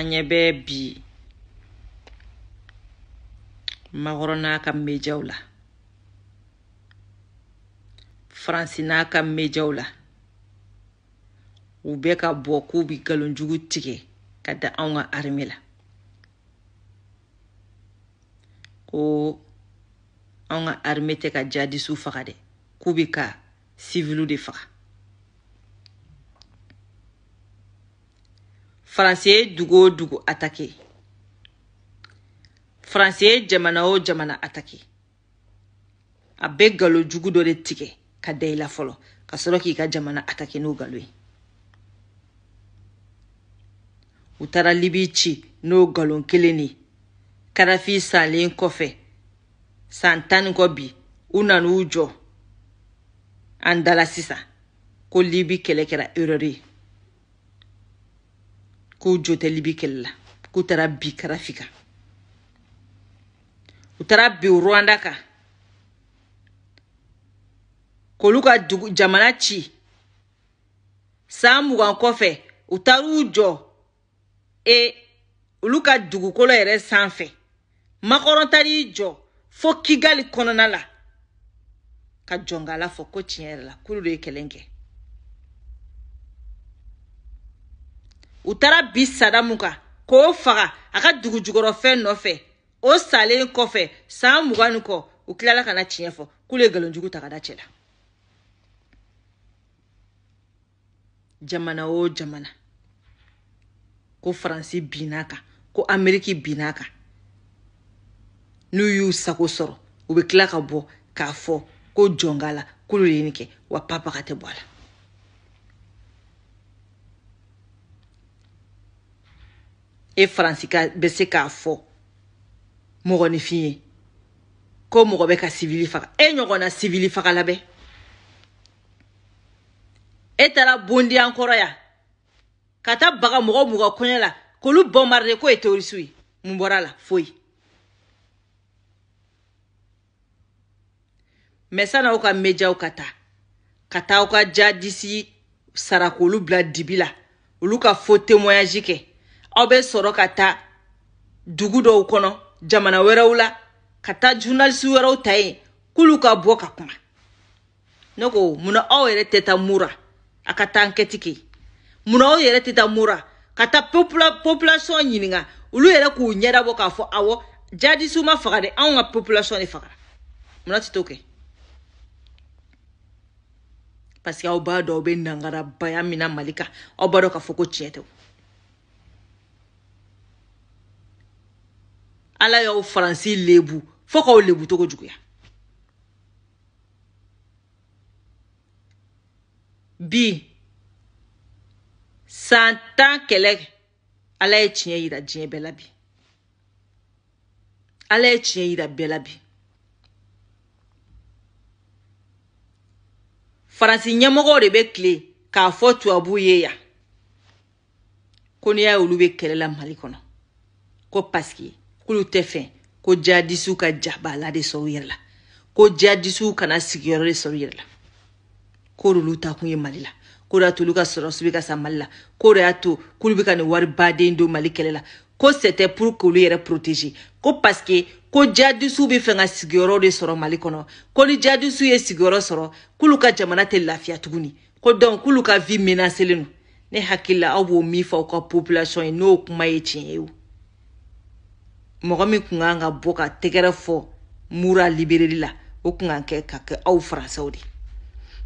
anya bɛɛ bi makɔrɔ n'a ka mejaw la faransi n'a ka mejaw la u bɛɛ ka bɔ k'u bi galonjugu tigɛ ka da anw ka arime la ko anw ka arime tɛ ka jadisu faga dɛ k'u bi ka sivilu de faga faransi ye dugu o dugu atake faransi ye jamana o jamana atake a bɛ galo jugu dɔ de tigɛ ka da i la fɔlɔ ka sɔrɔ k'i ka jamana atake n'o galo ye u taara libi ci n'o galon kelen de karafi salen kɔfɛ san tan ni kɔ bi u nan'u jɔ an dala sisan ko libi kɛlɛ kɛra erɛri ye ko jo tɛ libi kɛlɛ la k'u taara bi karafi kan u taara bi rwanda kan k'olu ka dugu jamana ci san mugan kɔfɛ u taar'u jɔ e olu ka dugukolo yɛrɛ sanfɛ makɔrɔn taar'i jɔ fo kigali kɔnɔna la ka jɔn k'ala fɔ ko tiɲɛ yɛrɛ la k'olu de ye kɛlɛ kɛ u taara bi sadamu kan k'o faga a ka dugu jukɔrɔfɛn nɔfɛ o salen kɔfɛ san mugan ni kɔ u tilala ka na tiɲɛ fɔ k'ulu ye galonjugu ta ka da cɛ la jamana o jamana ko faransi bin'a kan ko ameriki bin'a kan n'u y'u sago sɔrɔ u be tila ka bɔ k'a fɔ ko jɔnga la k'olu ye nin kɛ wa papaga tɛ bɔ a la e faransi ka bɛ se k'a fɔ mɔgɔnifin ye ko mɔgɔ bɛ ka sivili faga e ɲɔgɔnna sivili faga labɛn e taara bondiyan kɔrɔ ya ka taa baga mɔgɔ mɔgɔ kɔɲɔ la k'olu bɔnmaride ko ye terorisiw ye mun bɔra la foyi mɛ sanaw ka mejaw ka taa ka taa aw ka jadisi sara k'olu bila dibi la olu ka fo temoyaji kɛ aw bɛ sɔrɔ ka taa dugu dɔw kɔnɔ jamana wɛrɛw la ka taa jurnalisi wɛrɛw ta yen k'olu ka bɔ ka kuma ne ko munna aw yɛrɛ tɛ taa mura a ka taa ankɛti kɛ munna aw yɛrɛ tɛ taa mura ka taa population ɲininka olu yɛrɛ k'u ɲɛdabɔ k'a fɔ awɔ jadisiw ma faga dɛ anw ka population de fagara munna tɛ t'o kɛ parce que aw b'a dɔn aw bɛ nangarabaya min na mali kan aw b'a dɔn k'a fɔ ko tiɲɛ tɛ ala y'aw faransi lebu fo k'aw lebu togo juguya bi san tan kɛlɛ ala ye tiɲɛ yira diɲɛ bɛɛ la bi ala ye tiɲɛ yira bɛɛ la bi faransi ɲɛmɔgɔw de bɛ kile k'a fɔ tubabu ye yan ko n'i y'a ye olu bɛ kɛlɛ la mali kɔnɔ ko paseke k'olu tɛ fɛ ko jadisiw ka jabala de sɔrɔ u yɛrɛ la ko jadisiw kana sigiyɔrɔ de sɔrɔ u yɛrɛ la ko olu ta kun ye mali la ko de y'a to olu ka sɔrɔsi bɛ ka sa mali la ko de y'a to k'olu bɛ ka nin wari baden don mali kɛlɛ la ko c'était pour k'olu yɛrɛ protéger ko parce que ko jadisiw bɛ fɛ ka sigiyɔrɔ de sɔrɔ mali kɔnɔ ko ni jadisiw ye sigiyɔrɔ sɔrɔ k'olu ka jamana tɛ lafiya tuguni ko donc k'olu ka vie menacelen don ne hakili la aw b'o min fɔ aw ka population ye n'o kuma ye tiɲɛ ye o mɔgɔ min kun kan ka bɔ ka tɛgɛrɛ fɔ mura libereli la o kun kan kɛ ka kɛ aw faransɛw de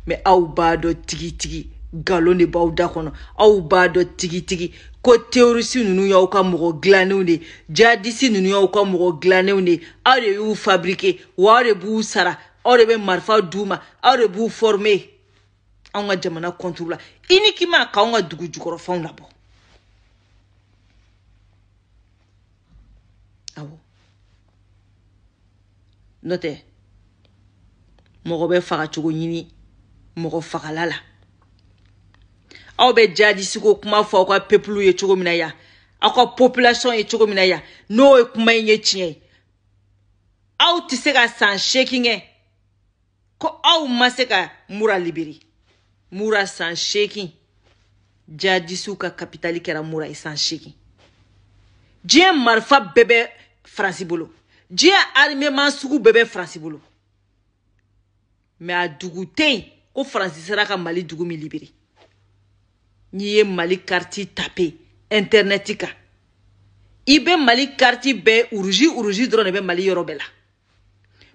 mɛ aw b'a dɔ tigitigi galon de b'aw da kɔnɔ aw b'a dɔ tigitigi ko terorisi nunu y'aw ka mɔgɔ dilannenw de jadisi nunu y'aw ka mɔgɔ dilannenw de aw de y'u fabrike wa aw de b'u sara aw de bɛ marifa d'u ma aw de b'u fɔrime anw ka jamana kɔnturu la i ni k'i ma k'anw ka dugu jukɔrɔfɛnw labɔ n'o tɛ mɔgɔ bɛ fagacogo ɲini mɔgɔ fagala la aw bɛ jadisiko kuma fɔ aw ka pepulu ye cogo min na yan aw ka population ye cogo min na yan n'o ye kuma in ye tiɲɛ ye aw tɛ se ka san seegin kɛ ko aw ma se ka mura libiri mura san seegin jadisiw ka kapitali kɛra mura ye san seegin diɲɛ marifa bɛɛ bɛ faransi bolo diɲɛ arimema sugu bɛɛ bɛ faransi bolo mɛ a dugu tɛ yen ko faransi sera ka mali dugu min libere n'i ye mali kariti tape intɛrnɛti kan i be mali kariti bɛɛ uruzi uruzi dɔrɔn de bɛ mali yɔrɔ bɛɛ la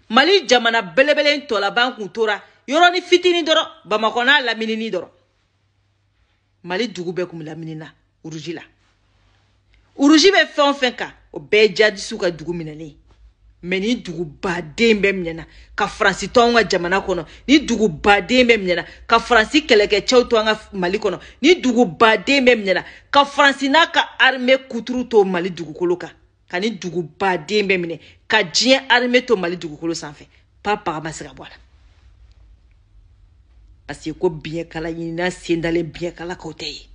mali jamana belebelen tɔlaban kun tora yɔrɔni fitini dɔrɔn bamakɔ n'a laminini dɔrɔn mali dugu bɛɛ kun laminina uruzi la uruzi bɛ fɛn o fɛn kan o bɛɛ jadisiw ka dugu minɛlen mɛ ni dugubaden bɛ minɛna ka faransi to an ka jamana kɔnɔ ni dugubaden bɛ minɛna ka faransi kɛlɛkɛcɛw to an ka mali kɔnɔ ni dugubaden bɛ minɛna ka faransi n'a ka arime kuturu to mali dugukolo kan ka ni dugubaden bɛ minɛ ka diɲɛ arime to mali dugukolo sanfɛ papaga ma se ka bɔ a la parseke ko biɲɛkala ɲinina sen dalen biɲɛkalakaw tɛ ye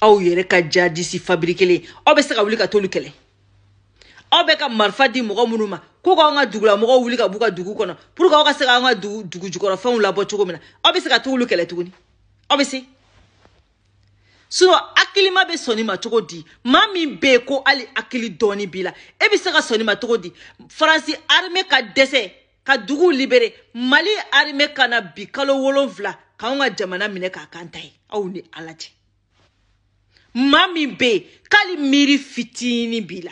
aw yɛrɛ ka jadisi fabirikelen aw bɛ se ka wuli ka tolu kɛlɛ aw bɛ ka marifa di mɔgɔ minnu ma ko k'anw ka dugulamɔgɔw wuli ka b'u ka dugu kɔnɔ pour que aw ka se k'an ka dugu dugu jukɔrɔfɛnw labɔ cogo min na aw bɛ se ka t'olu kɛlɛ tuguni aw bɛ se sinɔ hakilima bɛ sɔnni ma cogo di maa min bɛ yen ko hali hakili dɔɔni b'i la e bɛ se ka sɔnni ma cogo di faransi arime ka dɛsɛ ka duguw libere mali arime ka na bi kalo wolonfila k'anw ka jamana minɛ k'a kan ta ye aw ni ala cɛ maa min bɛ yen k'hali miiri fitinin b'i la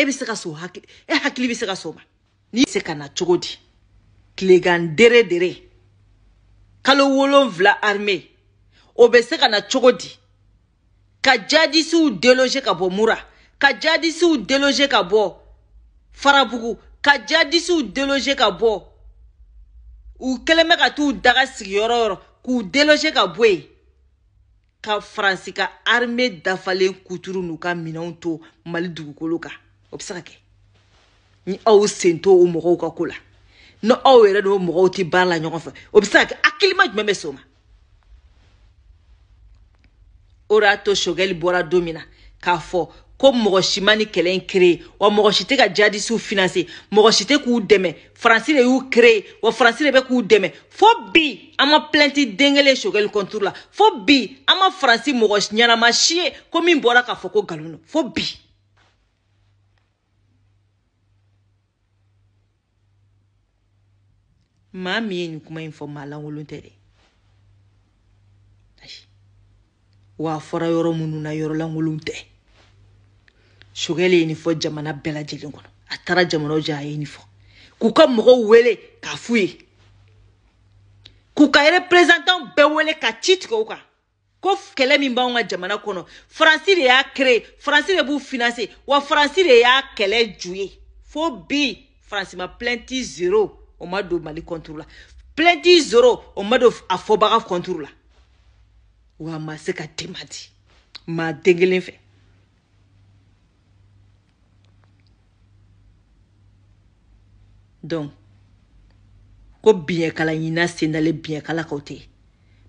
e bɛ se ka so hakili e hakili bɛ se ka so ma ni se ka na cogo di tilegan dere dere kalo wolonfila arme o bɛ se ka na cogo di ka jadisiw deloge ka bɔ mura ka jadisiw deloge ka bɔ farabugu ka jadisiw deloge ka bɔ u kɛlen bɛ ka t'u daga sigiyɔrɔ yɔrɔ k'u deloge ka bɔ yen ka faransi ka arme dafalen kuturu n'u ka minɛnw to mali dugukolo kan o bɛ se ka kɛ ni aw sen to o mɔgɔw ka ko la ni aw yɛrɛ n'o mɔgɔw tɛ baara la ɲɔgɔn fɛ o bɛ se ka kɛ hakilima jumɛn bɛ se o ma o de y'a to sogɛli bɔra don min na k'a fɔ ko mɔgɔ si ma ni kɛlɛ in créé wa mɔgɔ si tɛ ka jihadistes financer mɔgɔ si tɛ k'u dɛmɛ faransi de y'u créé wa faransi de bɛ k'u dɛmɛ fo bi an ma plainte den kelen sogɛli contre la fo bi an ma faransi mɔgɔ ɲɛnama si ye ko min bɔra k'a fɔ ko nkalon don fo bi maa min ye nin kuma in fɔ maa lankolon tɛ dɛ wa a fɔra yɔrɔ minnu na yɔrɔ lankolon tɛ sokɛle ye nin fɔ jamana bɛɛ lajɛlen kɔnɔ a taara jamanaw jan a ye nin fɔ k'u ka mɔgɔw wele k'a f'u ye k'u ka representant bɛɛ wele ka ci tigɛ u kan ko kɛlɛ min b'anw ka jamana kɔnɔ faransi de y'a créé faransi de b'u financer wa faransi de y'a kɛlɛ ju ye fo bi faransi ma plainte zero o ma don mali kɔnturu la plainti zoro o ma don a fɔbaga kɔnturu la wa a ma se ka tema di maa den kelen fɛ donc ko biɲɛkala ɲina sen dalen biɲɛkalakaw tɛ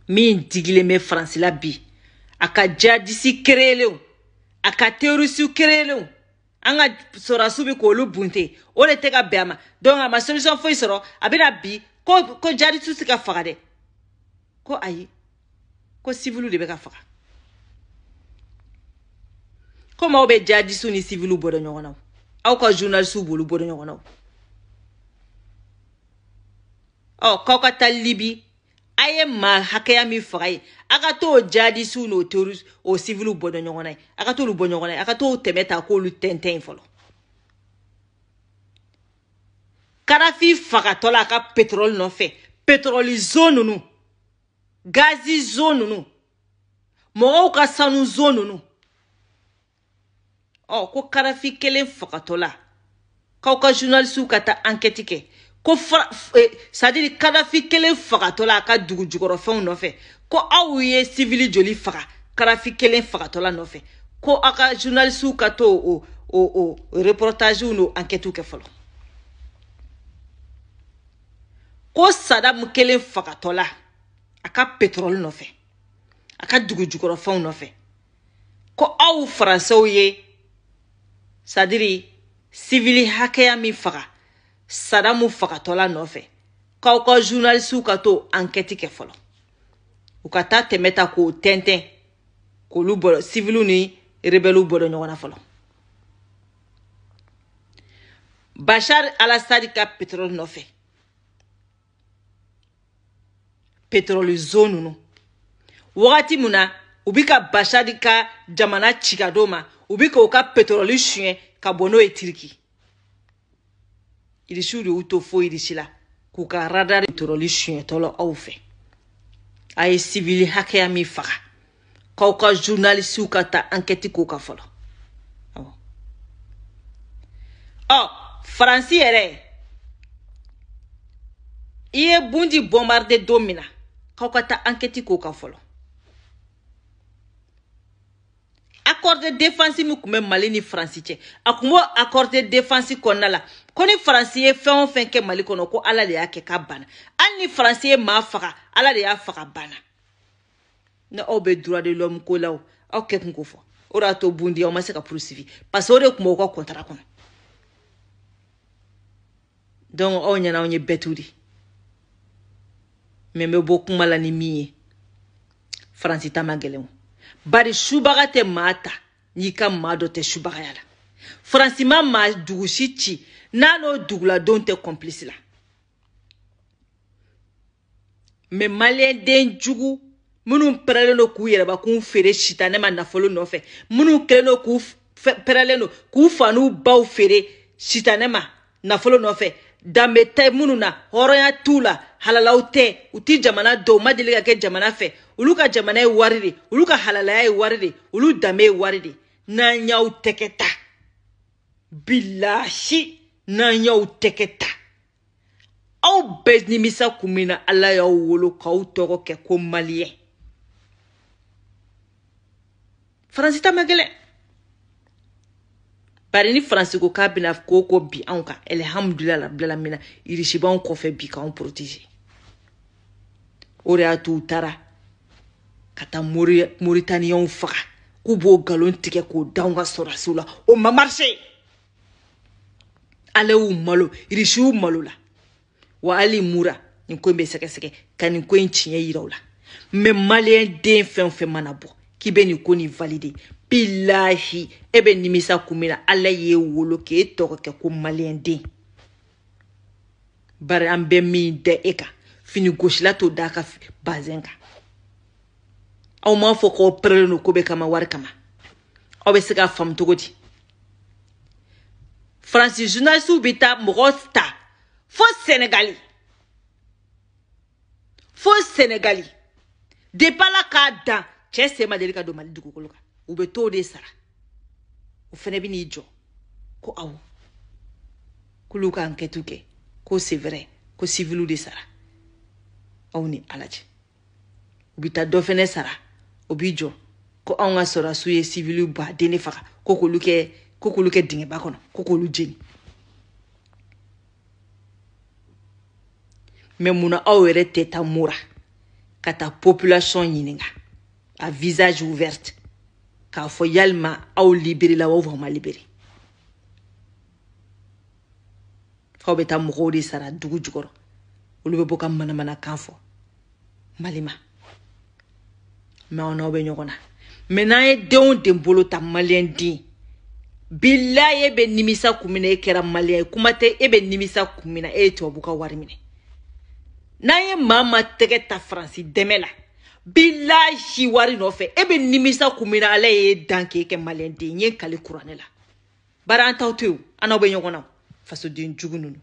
min digilen bɛ faransila bi a ka jadisi kerelenw a ka terorisiw kerelenw an ka sɔrɔdasiw bɛ k'olu bunte o de tɛ ka bɛn a ma donc a ma solution foyi sɔrɔ a bɛna bi ko ko jaditu tɛ ka faga dɛ ko ayi ko sivilu de bɛ ka faga ko maaw bɛ jadisu ni sivilu bɔdɔ ɲɔgɔn na aw ka journalisiw b'olu bɔdɔ ɲɔgɔn na ɔ k'aw ka taa libi a ye ma hakɛya min faga ye a ka t'o jaadisiw n'o teri o siviliw bɔ ɲɔgɔn na ye a ka t'olu bɔ ɲɔgɔn na ye a ka t'o tɛmɛ ta k'olu tɛntɛn fɔlɔ karafi fagatɔ la a ka petroli nɔfɛ petroli zon ninnu gazi zon ninnu mɔgɔw ka sanu zon ninnu ɔ ko karafi kelen fagatɔ la k'aw ka zunalisiw ka taa ankɛti kɛ ko eh, sadiri kadafi kelen fagatɔla a ka dugu jugɔrɔfɛnw nɔfɛ ko aw ye sivili joli faga kadafi kelen fagatɔla nɔfɛ ko aw ka journalisiw ka to o o o reportagew n'o enquêtew kɛ fɔlɔ ko sadamu kelen fagatɔla a ka pétrole nɔfɛ a ka dugu jugɔrɔfɛnw nɔfɛ ko aw faransɛw ye sadiri sivili hakɛya min faga sadamu fagatɔla nɔfɛ k'aw ka zurunalisiw ka to ankɛti kɛ fɔlɔ u ka taa tɛmɛ ta k'o tɛntɛn k'olu bɔlɔ siviliw ni rebɛliw bɔlɔ ɲɔgɔn na fɔlɔ bashar alasadi ka petrɔli nɔfɛ petrɔli zo nunu wagati mun na u bi ka bashadi ka jamana ci ka do ma u bi k'o ka petrɔli suɲɛ ka bɔ n'o ye tiriki irisiw de y'u to foyi irisi la k'u ka radari tɔrɔli suɲɛtɔlɔ aw fɛ a ye sibili hakɛya min faga k'aw ka zurnalisiw ka ta ankɛti k'o ka fɔlɔ ɔ faransi yɛrɛ i ye bundi bɔnbarde don min na k'aw ka ta ankɛti k'o ka fɔlɔ accord de défense min kun bɛ mali ni faransi cɛ a kun b'o accord de défense kɔnɔna la ko ni faransi ye fɛn o fɛn kɛ mali kɔnɔ ko ala de y'a kɛ ka banna hali ni faransi ye maa faga ala de y'a faga banna ni aw bɛ droit de l'homme ko la o aw kɛ kun ko fɔ o de y'a to bundi aw ma se ka poursuivi parce que o de kun b'aw ka contrat kɔnɔ donc aw ɲɛna anw ye bɛtu de mɛ n bɛ bɔ kuma la ni min ye faransi ta ma gɛlɛn o bari subaga tɛ maa ta n'i ka maa dɔ tɛ subagaya la faransi ma maa dugusi ci n'a n'o duguladon tɛ kɔnpilisi la mɛ maliyɛn den jugu minnu pɛrɛlen do k'u yɛrɛbakun feere sitanɛ ma nafolo nɔfɛ minnu kɛlen do k'u pɛrɛlen do k'u fa n'u baw feere sitanɛ ma nafolo nɔfɛ danbe tɛ minnu na hɔrɔnya t'u la halalaw tɛ u ti jamana dɔw ma deli ka kɛ jamana fɛ olu ka jamana ye wari de olu ka halalaya ye wari de olu danbe ye wari de n'an y'aw tɛgɛ ta bilahi n'an y'aw tɛgɛ ta aw bɛɛ nimisa kun min na ala y'aw wolo k'aw tɔgɔ kɛ ko maliyɛn faransi ta ma gɛlɛn bari ni faransi ko k'a bena ko ko bi anw kan alhamdulila labilala min na irisi b'anw kɔfɛ bi k'anw protege o de y'a to u taara ka taa moritaniyɛnw faga k'u b'o galon tigɛ k'o danw ka sɔrasiw la o ma marshe ala y'u malo irisiw malo la wa hali mura nin ko in bɛ sɛgɛsɛgɛ ka nin ko in tiɲɛ yira u la mɛ maliyɛn den fɛn o fɛn mana bɔ k'i bɛ nin ko nin valide bilahi e bɛ nimisa kun min na ala y'e wolo k'e e tɔgɔ kɛ ko maliyɛnden bari an bɛ min da e kan fini gosila t'o da a ka bazɛn kan aw m'a fɔ k'aw pɛrɛlen don ko bɛɛ kama wari kama aw bɛ se k'a faamu cogo di faransi journalisiw bɛ taa mɔgɔ ta fo senegali fo senegali depuis ala k'a dan cɛ sen ma deli ka don mali dugukolo kan u bɛ t'o de sara o fɛnɛ bɛ n'i jɔ ko awo k'olu ka ankɛtu kɛ ko sevɛrɛ ko siviliw de sara aw ni ala cɛ u bɛ taa dɔ fɛnɛ sara o b'i jɔ ko anw ka sɔrasiw ye siviliw baden de faga ko k'olu kɛ ko k'olu kɛ dingɛba kɔnɔ ko k'olu jeni mɛ munna aw yɛrɛ tɛ taa mora ka taa population ɲininga a visage ouverte k'a fɔ yalima aw liberela wa aw ma libere faw bɛ taa mɔgɔw de sara dugu jukɔrɔ olu bɛ bɔ ka manamanakan fɔ malima ma aw n'aw bɛ ɲɔgɔn na mɛ n'an ye denw den bolo ta maliyɛn den bilayi e bɛ nimisa kun min na e kɛra maliyɛn ye kuma tɛ e bɛ nimisa kun min na e ye tubabu ka wari minɛ n'an ye maa ma tɛgɛ ta faransi dɛmɛ la bilahi wari nɔfɛ e bɛ nimisa kun min na ala ye dan k'e kɛ maliyɛnden ye n kali kuranɛ la bari an t'aw to yen an n'aw bɛ ɲɔgɔn na fasoden jugu ninnu